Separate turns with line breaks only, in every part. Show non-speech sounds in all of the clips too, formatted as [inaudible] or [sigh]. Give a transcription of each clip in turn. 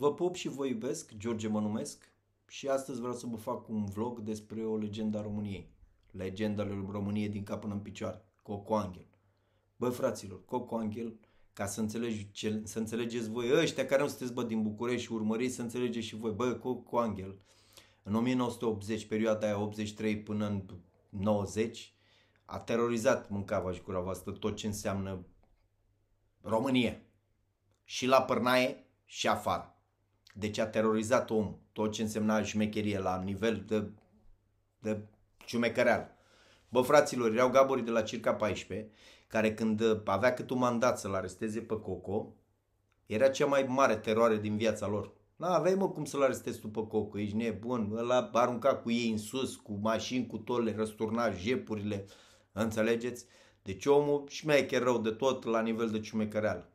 Vă pup și vă iubesc, George mă numesc și astăzi vreau să vă fac un vlog despre o legendă a României. Legenda lui României din cap până în picioare, Coco Angel. Băi fraților, Coco Angel, ca să, înțelegi, ce, să înțelegeți voi, ăștia care nu sunteți bă din București și urmăriți să înțelegeți și voi, Băi, Coco Angel, în 1980, perioada aia 83 până în 90, a terorizat mâncava și cura voastră tot ce înseamnă România. Și la pârnaie și afară. Deci a terorizat om tot ce însemna șmecherie la nivel de, de ciumecăreal. Bă, fraților, erau gabori de la circa 14, care când uh, avea cât un mandat să-l aresteze pe Coco, era cea mai mare teroare din viața lor. Na, da, aveai mă cum să-l arestezi după pe Coco, ești nebun, ăla arunca cu ei în sus, cu mașini, cu tole, răsturna jepurile, înțelegeți? Deci omul șmecher rău de tot la nivel de ciumecăreală.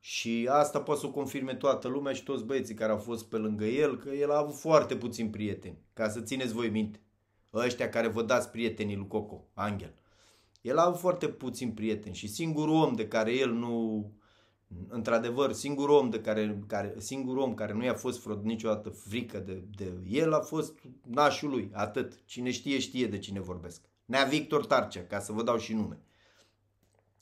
Și asta poate să o confirme toată lumea și toți băieții care au fost pe lângă el, că el a avut foarte puțin prieteni. Ca să țineți voi minte, ăștia care vă dați prietenii lui Coco, Angel. El a avut foarte puțin prieteni și singurul om de care el nu... Într-adevăr, singurul om, de care, care, singurul om care nu i-a fost vreo, niciodată frică de, de el a fost nașul lui, atât. Cine știe, știe de cine vorbesc. Nea Victor Tarcea, ca să vă dau și nume.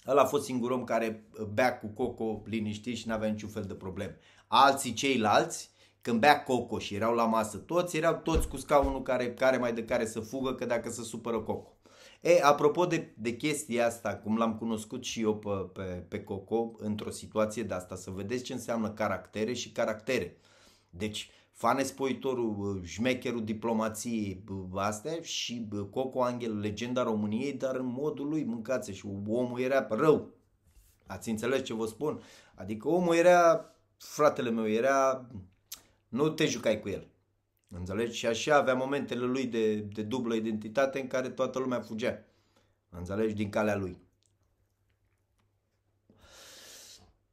Ăla a fost singurul om care uh, bea cu coco liniștit și n-avea niciun fel de probleme. Alții ceilalți, când bea coco și erau la masă toți, erau toți cu scaunul care, care mai de care să fugă, că dacă se supără coco. E, apropo de, de chestia asta, cum l-am cunoscut și eu pe, pe, pe Coco într-o situație de asta, să vedeți ce înseamnă caractere și caractere. Deci, fanespoitorul, șmecherul diplomației astea și Coco Angel, legenda României, dar în modul lui mâncați și omul era rău. Ați înțeles ce vă spun? Adică omul era, fratele meu, era, nu te jucai cu el. Înțelegi? Și așa avea momentele lui de, de dublă identitate în care toată lumea fugea. Înțelegi? Din calea lui.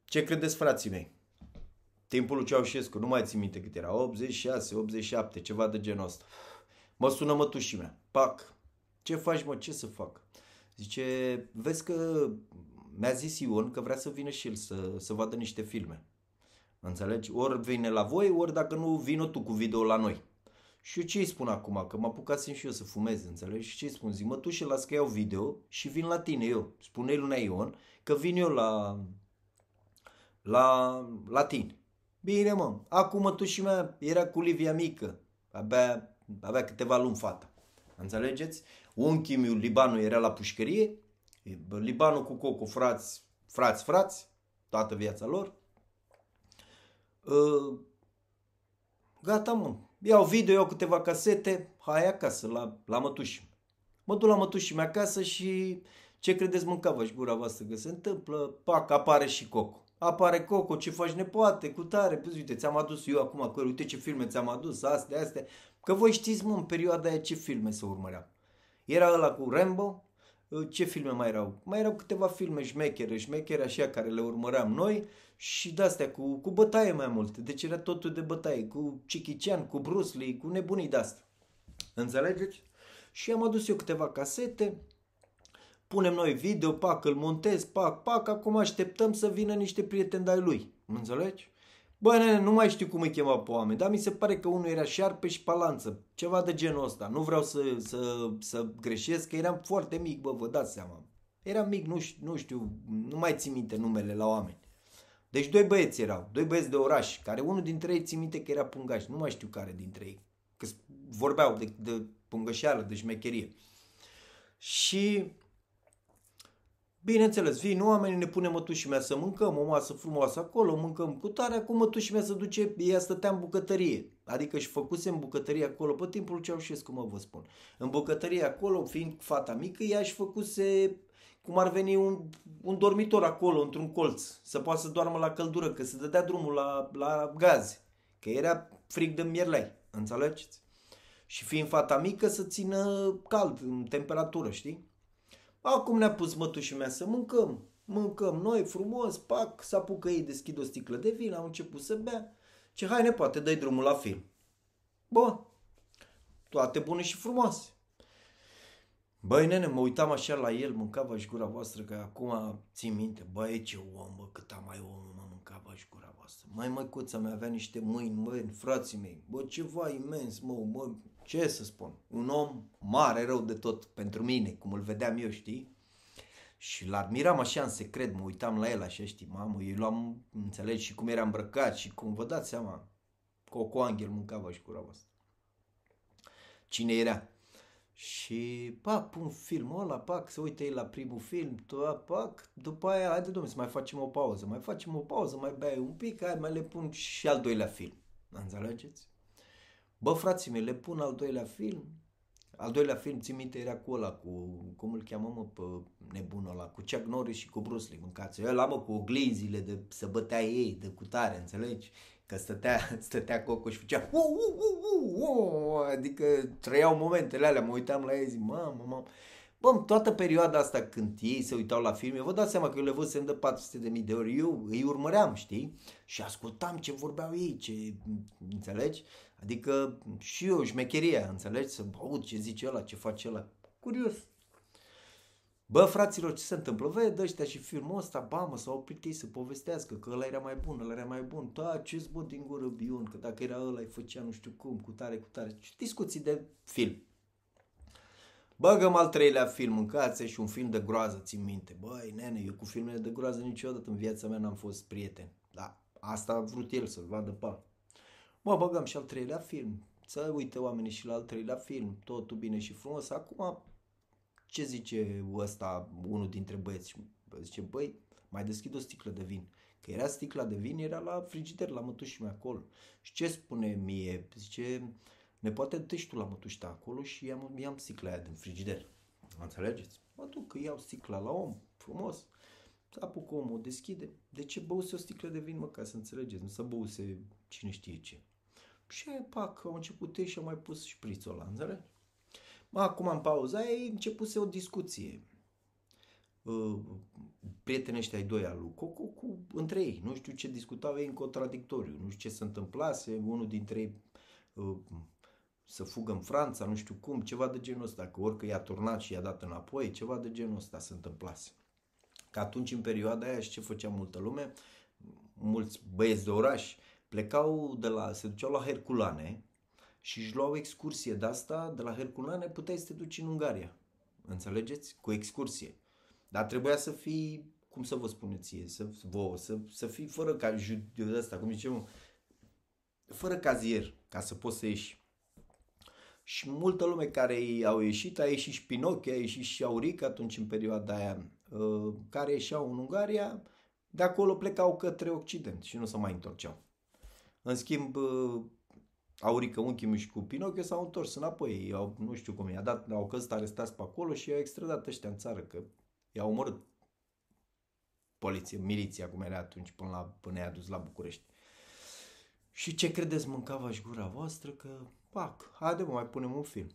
Ce credeți, frații mei? timpul lui Ceaușescu, nu mai țin minte cât era, 86, 87, ceva de genul ăsta. Mă sună mătușii mea, pac, ce faci mă, ce să fac? Zice, vezi că mi-a zis Ion că vrea să vină și el să, să vadă niște filme. Înțelegi? Ori vine la voi, ori dacă nu, vină tu cu video la noi. Și eu ce îi spun acum? Că mă apucat și eu să fumez, înțelegi? Și ce îi spun? Zic, mă, tu și las că iau video și vin la tine eu. Spune-i lui Ion că vin eu la, la, la tine. Bine, mă. Acum mătușii mea era cu Livia mică. Abia, avea câteva luni fata. Înțelegeți? Unchiul meu, Libanul, era la pușcărie. Libanul cu Coco, frați, frați, frați, toată viața lor. Uh, gata, mă. Iau video, iau câteva casete, hai acasă, la, la mătuși. Mă duc la mătuși mea acasă și ce credeți mâncava și gura voastră că se întâmplă? Pac, apare și Coco apare Coco, ce faci nepoate, cu tare, păi uite, ți-am adus eu acum acolo, uite ce filme ți-am adus, astea, astea, că voi știți, mă, în perioada aia ce filme se urmăreau. Era ăla cu Rambo, uh, ce filme mai erau? Mai erau câteva filme șmechere, șmechere așa care le urmăream noi și de-astea cu, cu bătaie mai mult. Deci era totul de bătaie, cu Chichician, cu Bruce Lee, cu nebunii de-astea. Înțelegeți? Și am adus eu câteva casete, punem noi video, pac, îl montez, pac, pac, acum așteptăm să vină niște prieteni ai lui. Mă înțelegi? Bă, nene, nu mai știu cum îi chema pe oameni, dar mi se pare că unul era șarpe și palanță, ceva de genul ăsta. Nu vreau să, să, să greșesc, că eram foarte mic, bă, vă dați seama. Eram mic, nu știu, nu, știu, nu mai țin minte numele la oameni. Deci doi băieți erau, doi băieți de oraș, care unul dintre ei țin minte că era pungaș, nu mai știu care dintre ei, că vorbeau de, de pungășeală, de șmecherie. Și Bineînțeles, vin oamenii, ne punem mătușii mea să mâncăm, o masă frumoasă acolo, mâncăm cu tare, acum mătușii mea se duce, ea stătea în bucătărie. Adică și făcuse în bucătărie acolo, pe timpul Ceaușescu, mă vă spun. În bucătărie acolo, fiind fata mică, ea și făcuse cum ar veni un, un dormitor acolo, într-un colț, să poată să doarmă la căldură, că se dădea drumul la, la gaz, că era frig de mierlei, înțelegeți? Și fiind fata mică, să țină cald, în temperatură, știi? Acum ne-a pus mătușii mea să mâncăm. Mâncăm noi frumos, pac, s-a ei, deschid o sticlă de vin, au început să bea. Ce hai ne poate, dai drumul la film. Bă, toate bune și frumoase. Băi, nene, mă uitam așa la el, mâncava și gura voastră, că acum țin minte, băi, ce om, bă, cât am mai om, mă, mâncava și gura voastră. Mai măicuța mea avea niște mâini, mâini, frații mei, bă, ceva imens, mă, mă, ce să spun, un om mare rău de tot pentru mine, cum îl vedeam eu, știi? Și l admiram așa în secret, mă uitam la el așa, știi, mamă, eu luam, înțelegi, și cum era îmbrăcat și cum, vă dați seama, Coco Angel mâncava și curava asta. Cine era? Și, pa, pun filmul ăla, pac, se uite ei la primul film, tot, pac, după aia, haide domnule, să mai facem o pauză, mai facem o pauză, mai bei un pic, hai, mai le pun și al doilea film. Înțelegeți? Bă, frații mei, le pun al doilea film. Al doilea film, țin minte, era cu ăla, cu, cum îl cheamă, mă, pe nebunul ăla, cu Chuck Norris și cu Bruce Lee, mâncați. Eu la mă, cu oglinzile de să bătea ei, de cutare, înțelegi? Că stătea, [laughs] stătea Coco și făcea u, u, u, u, u, adică trăiau momentele alea, mă uitam la ei, zic, mamă, mamă. Bă, toată perioada asta când ei se uitau la filme, vă dați seama că eu le văzusem de 400 de mii de ori, eu îi urmăream, știi? Și ascultam ce vorbeau ei, ce, înțelegi? Adică și eu, șmecheria, înțelegi? Să aud ce zice ăla, ce face ăla. Curios. Bă, fraților, ce se întâmplă? Vă, dă ăștia și filmul ăsta, bamă, s-au oprit ei să povestească că ăla era mai bun, ăla era mai bun. Da, ce zbă din gură Bion, că dacă era ăla, îi făcea nu știu cum, cu tare, cu tare. Discuții de film. Băgăm al treilea film în cață și un film de groază, țin minte. Băi, nene, eu cu filmele de groază niciodată în viața mea n-am fost prieten. Da, asta a vrut el să-l vadă pe Mă, băgăm și al treilea film. Să uite oamenii și la al treilea film. Totul bine și frumos. Acum, ce zice ăsta, unul dintre băieți? Zice, băi, mai deschid o sticlă de vin. Că era sticla de vin, era la frigider, la mătușii mei acolo. Și ce spune mie? Zice, ne poate duci tu la ta acolo și i-am, i-am sticla aia din frigider. Înțelegeți? Mă duc, iau sticla la om, frumos. Apuc omul, deschide. De ce băuse o sticlă de vin, mă, ca să înțelegeți? Nu să băuse cine știe ce. Și pac, au început ei și au mai pus șprițul ăla, înțelegi? Acum, în pauza aia, ei începuse o discuție. Uh, prietenii ăștia ai doi al lui Coco, cu, între ei. Nu știu ce discutau ei în contradictoriu, nu știu ce se întâmplase, unul dintre ei uh, să fugă în Franța, nu știu cum, ceva de genul ăsta, că orică i-a turnat și i-a dat înapoi, ceva de genul ăsta se întâmplase. Că atunci, în perioada aia, și ce făcea multă lume, mulți băieți de oraș Plecau de la, se duceau la Herculane și își luau excursie de asta, de la Herculane puteai să te duci în Ungaria. Înțelegeți? Cu excursie. Dar trebuia să fii, cum să vă spun ție, să, vă să, să fii fără ca de asta, cum zicem, fără cazier, ca să poți să ieși. Și multă lume care au ieșit, a ieșit și Pinocchio, a ieșit și Auric atunci în perioada aia, uh, care ieșeau în Ungaria, de acolo plecau către Occident și nu se mai întorceau. În schimb, uh, Aurică Unchimiu și cu Pinocchio s-au întors înapoi. Au, nu știu cum i-a dat, au căzut arestați pe acolo și i-au extradat ăștia în țară, că i-au omorât poliție, miliția, cum era atunci, până, la, până i-a dus la București. Și ce credeți, mâncava și gura voastră că, pac, haide mă, mai punem un film.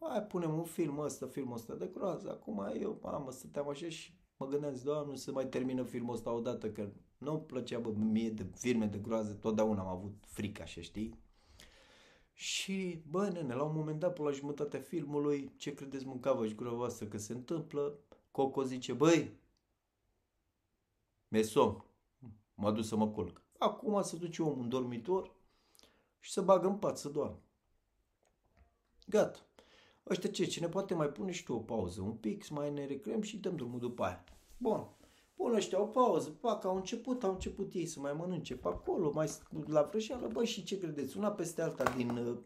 Mai punem un film ăsta, filmul ăsta de groază. Acum eu, mamă, stăteam așa și mă gândeam, doamne, să mai termină filmul ăsta odată, că nu îmi plăcea, bă, mie de firme de groază, totdeauna am avut frică, așa, știi? Și, bă, nene, la un moment dat, până la jumătatea filmului, ce credeți, mâncavă și voastră că se întâmplă? Coco zice, băi, mi m somn, mă duc să mă culc. Acum se duce omul în dormitor și se bagă în pat să doarmă. Gata. Ăștia ce, cine poate mai pune și tu o pauză un pic, să mai ne recreăm și dăm drumul după aia. Bun. Bun, ăștia o pauză, pac, au început, au început ei să mai mănânce pe acolo, mai la vrăjeală, bă, și ce credeți, una peste alta din, uh,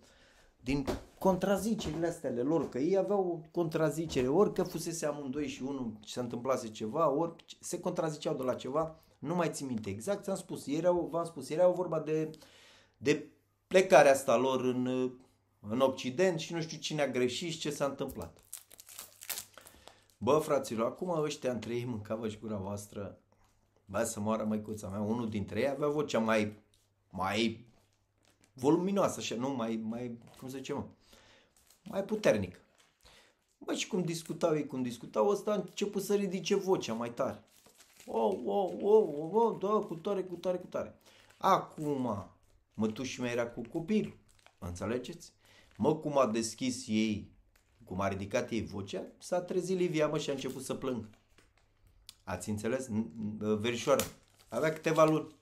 din contrazicerile astea ale lor, că ei aveau contrazicere, ori că fusese amândoi și unul și se întâmplase ceva, ori se contraziceau de la ceva, nu mai țin minte exact, ți-am spus, ieri au, v-am spus, ieri au vorba de, de plecarea asta lor în, uh, în Occident și nu știu cine a greșit și ce s-a întâmplat. Bă, fraților, acum ăștia între ei mâncavă și gura voastră. Bă, să moară măicuța mea. Unul dintre ei avea vocea mai, mai voluminoasă, așa, nu? Mai, mai cum să zicem, mai puternic. Bă, și cum discutau ei, cum discutau, ăsta a început să ridice vocea mai tare. O, o, o, o, o, da, cu tare, cu tare, cu tare. Acum, mătușii mea era cu copilul, înțelegeți? Mă, cum a deschis ei cum a ridicat ei vocea, s-a trezit Livia, mă, și a început să plâng. Ați înțeles? Verișoară. Avea câteva luni.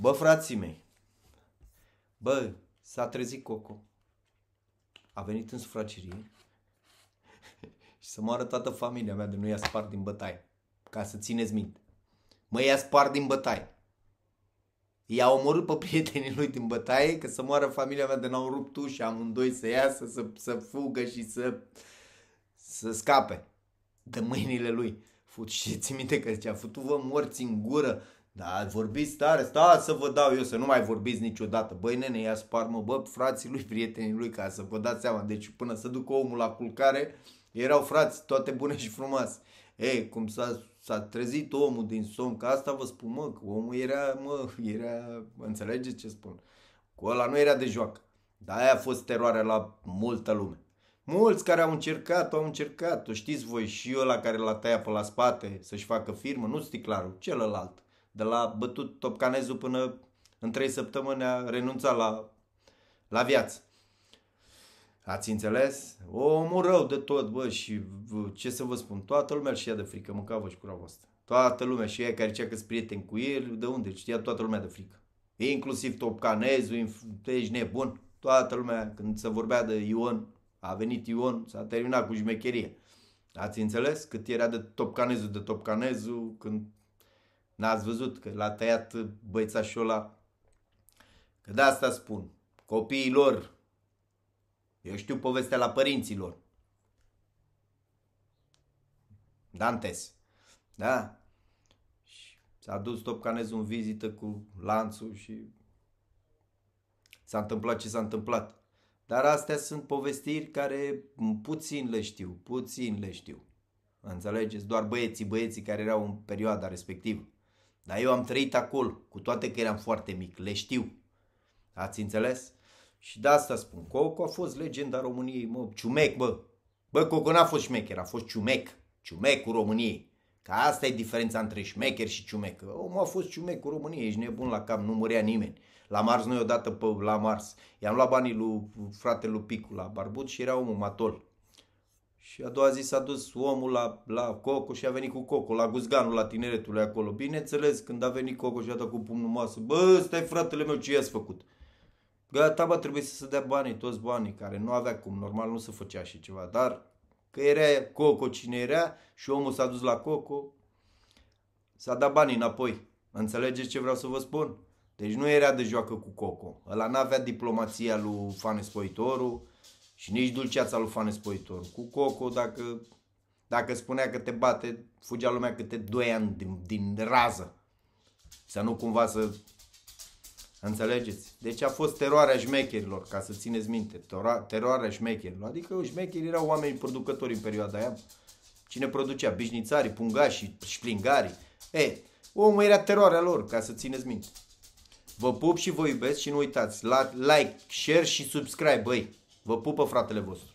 Bă, frații mei, bă, s-a trezit Coco. A venit în sufragerie [laughs] și să moară toată familia mea de nu i-a spart din bătaie. Ca să țineți minte. Mă, i-a spart din bătaie. I-a omorât pe [laughs] prietenii lui din bătaie, că să moară familia mea de n-au rupt ușa amândoi să iasă, să, să fugă și să, să scape de mâinile lui. Fut și ți minte că zicea, futu vă morți în gură, da, vorbiți tare, stați să vă dau eu să nu mai vorbiți niciodată. Băi nene, ia sparmă, bă, frații lui, prietenii lui, ca să vă dați seama. Deci până să ducă omul la culcare, erau frați, toate bune și frumoase. Ei, cum s-a, s-a trezit omul din somn, că asta vă spun, mă, că omul era, mă, era, înțelegeți ce spun? Cu ăla nu era de joacă. Dar aia a fost teroarea la multă lume. Mulți care au încercat, au încercat, o știți voi, și ăla care l-a tăiat pe la spate să-și facă firmă, nu sticlarul, celălalt. De la bătut topcanezul până în trei săptămâni a renunțat la, la viață. Ați înțeles? Omul rău de tot, bă, și bă, ce să vă spun, toată lumea și ia de frică, mâncava și cura voastră. Toată lumea și ei care cea că prieten cu el, de unde? Știa toată lumea de frică. Inclusiv topcanezul, ești nebun. Toată lumea, când se vorbea de Ion, a venit Ion, s-a terminat cu jmecherie. Ați înțeles cât era de topcanezul de topcanezul când n-ați văzut că l-a tăiat băiețașul ăla? Că de asta spun, copiilor, eu știu povestea la părinților. Dantes. Da? Și s-a dus Topcanezul în vizită cu lanțul și s-a întâmplat ce s-a întâmplat. Dar astea sunt povestiri care puțin le știu, puțin le știu. Înțelegeți? Doar băieții, băieții care erau în perioada respectivă. Dar eu am trăit acolo, cu toate că eram foarte mic, le știu. Ați înțeles? Și de asta spun, Coco a fost legenda României, mă, ciumec, bă. Bă, Coco n-a fost șmecher, a fost ciumec. cu României. Ca asta e diferența între șmecher și ciumec. Omul a fost cu României, ești nebun la cap, nu murea nimeni. La Mars noi odată pe la Mars. I-am luat banii lui fratele lui Picu la Barbut și era omul matol. Și a doua zi s-a dus omul la, la Coco și a venit cu Coco, la guzganul la tineretului acolo. Bineînțeles, când a venit Coco și a dat cu pumnul masă, bă, stai fratele meu, ce i-ați făcut? că taba trebuie să se dea banii, toți banii, care nu avea cum, normal nu se făcea și ceva, dar că era Coco cine era și omul s-a dus la Coco, s-a dat banii înapoi. Înțelegeți ce vreau să vă spun? Deci nu era de joacă cu Coco. Ăla n-avea diplomația lui Fane Spoitoru și nici dulceața lui Fane Spoitoru. Cu Coco, dacă, dacă spunea că te bate, fugea lumea câte 2 ani din, din rază. Să nu cumva să Înțelegeți? Deci a fost teroarea șmecherilor, ca să țineți minte, teroarea șmecherilor. Adică șmecherii erau oameni producători în perioada aia. Cine producea? Bișnițarii, pungașii, șplingarii. E, omul era teroarea lor, ca să țineți minte. Vă pup și vă iubesc și nu uitați, like, share și subscribe, băi. Vă pupă fratele vostru.